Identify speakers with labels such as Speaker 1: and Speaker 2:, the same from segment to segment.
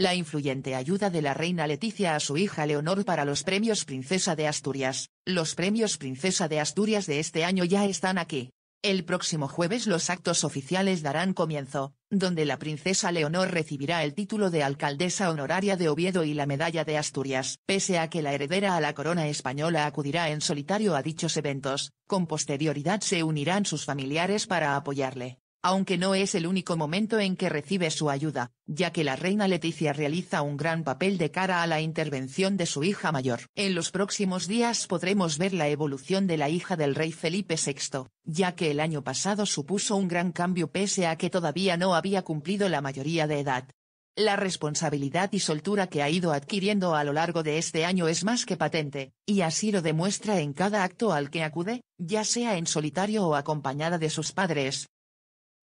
Speaker 1: la influyente ayuda de la reina Leticia a su hija Leonor para los premios Princesa de Asturias. Los premios Princesa de Asturias de este año ya están aquí. El próximo jueves los actos oficiales darán comienzo, donde la princesa Leonor recibirá el título de alcaldesa honoraria de Oviedo y la medalla de Asturias. Pese a que la heredera a la corona española acudirá en solitario a dichos eventos, con posterioridad se unirán sus familiares para apoyarle aunque no es el único momento en que recibe su ayuda, ya que la reina Leticia realiza un gran papel de cara a la intervención de su hija mayor. En los próximos días podremos ver la evolución de la hija del rey Felipe VI, ya que el año pasado supuso un gran cambio pese a que todavía no había cumplido la mayoría de edad. La responsabilidad y soltura que ha ido adquiriendo a lo largo de este año es más que patente, y así lo demuestra en cada acto al que acude, ya sea en solitario o acompañada de sus padres,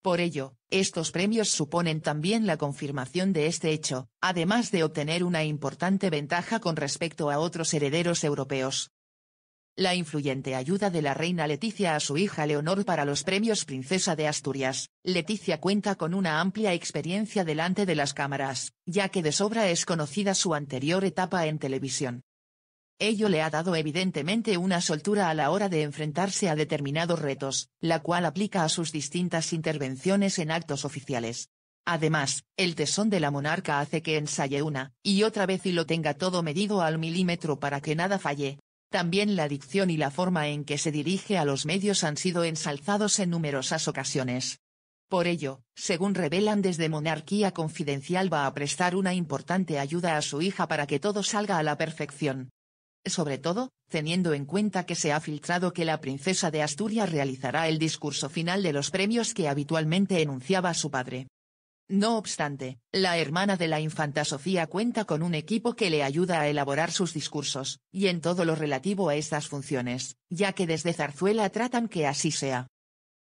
Speaker 1: por ello, estos premios suponen también la confirmación de este hecho, además de obtener una importante ventaja con respecto a otros herederos europeos. La influyente ayuda de la reina Leticia a su hija Leonor para los premios Princesa de Asturias, Leticia cuenta con una amplia experiencia delante de las cámaras, ya que de sobra es conocida su anterior etapa en televisión. Ello le ha dado evidentemente una soltura a la hora de enfrentarse a determinados retos, la cual aplica a sus distintas intervenciones en actos oficiales. Además, el tesón de la monarca hace que ensaye una y otra vez y lo tenga todo medido al milímetro para que nada falle. También la dicción y la forma en que se dirige a los medios han sido ensalzados en numerosas ocasiones. Por ello, según revelan desde Monarquía Confidencial va a prestar una importante ayuda a su hija para que todo salga a la perfección sobre todo, teniendo en cuenta que se ha filtrado que la princesa de Asturias realizará el discurso final de los premios que habitualmente enunciaba su padre. No obstante, la hermana de la infanta Sofía cuenta con un equipo que le ayuda a elaborar sus discursos, y en todo lo relativo a estas funciones, ya que desde Zarzuela tratan que así sea.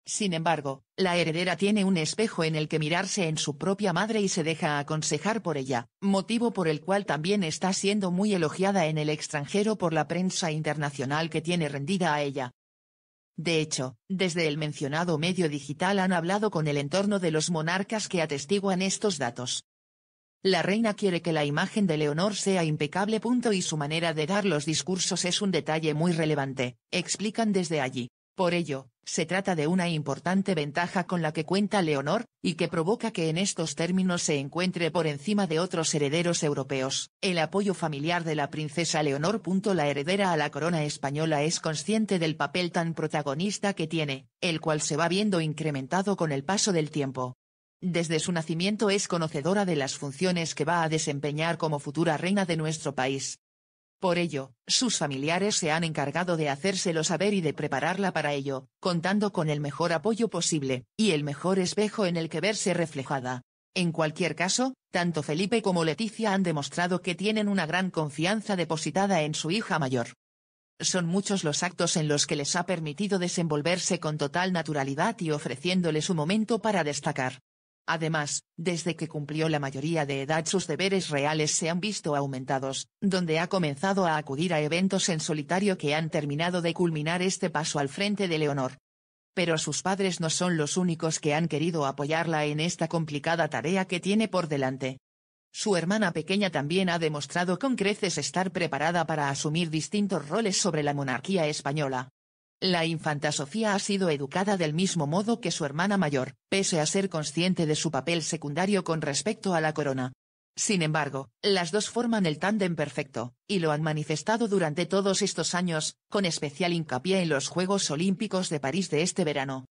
Speaker 1: Sin embargo, la heredera tiene un espejo en el que mirarse en su propia madre y se deja aconsejar por ella, motivo por el cual también está siendo muy elogiada en el extranjero por la prensa internacional que tiene rendida a ella. De hecho, desde el mencionado medio digital han hablado con el entorno de los monarcas que atestiguan estos datos. La reina quiere que la imagen de Leonor sea impecable. punto y su manera de dar los discursos es un detalle muy relevante, explican desde allí. Por ello, se trata de una importante ventaja con la que cuenta Leonor, y que provoca que en estos términos se encuentre por encima de otros herederos europeos. El apoyo familiar de la princesa Leonor. La heredera a la corona española es consciente del papel tan protagonista que tiene, el cual se va viendo incrementado con el paso del tiempo. Desde su nacimiento es conocedora de las funciones que va a desempeñar como futura reina de nuestro país, por ello, sus familiares se han encargado de hacérselo saber y de prepararla para ello, contando con el mejor apoyo posible, y el mejor espejo en el que verse reflejada. En cualquier caso, tanto Felipe como Leticia han demostrado que tienen una gran confianza depositada en su hija mayor. Son muchos los actos en los que les ha permitido desenvolverse con total naturalidad y ofreciéndole su momento para destacar, Además, desde que cumplió la mayoría de edad sus deberes reales se han visto aumentados, donde ha comenzado a acudir a eventos en solitario que han terminado de culminar este paso al frente de Leonor. Pero sus padres no son los únicos que han querido apoyarla en esta complicada tarea que tiene por delante. Su hermana pequeña también ha demostrado con creces estar preparada para asumir distintos roles sobre la monarquía española. La infanta Sofía ha sido educada del mismo modo que su hermana mayor, pese a ser consciente de su papel secundario con respecto a la corona. Sin embargo, las dos forman el tándem perfecto, y lo han manifestado durante todos estos años, con especial hincapié en los Juegos Olímpicos de París de este verano.